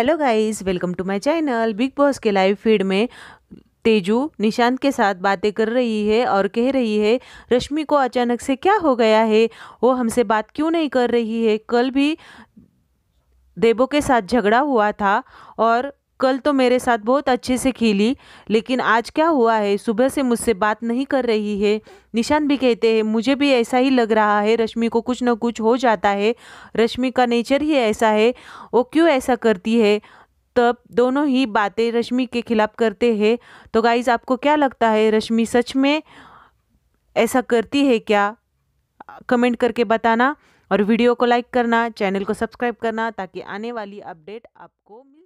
hello guys welcome to my channel Bigg Boss के live feed में तेजू निशांत के साथ बातें कर रही है और कह रही है रश्मि को अचानक से क्या हो गया है वो हमसे बात क्यों नहीं कर रही है कल भी देबो के साथ झगड़ा हुआ था और कल तो मेरे साथ बहुत अच्छे से खेली लेकिन आज क्या हुआ है सुबह से मुझसे बात नहीं कर रही है निशान भी कहते हैं मुझे भी ऐसा ही लग रहा है रश्मि को कुछ ना कुछ हो जाता है रश्मि का नेचर ही ऐसा है वो क्यों ऐसा करती है तब दोनों ही बातें रश्मि के खिलाफ करते हैं तो गाइज़ आपको क्या लगता है रश्मि सच में ऐसा करती है क्या कमेंट करके बताना और वीडियो को लाइक करना चैनल को सब्सक्राइब करना ताकि आने वाली अपडेट आपको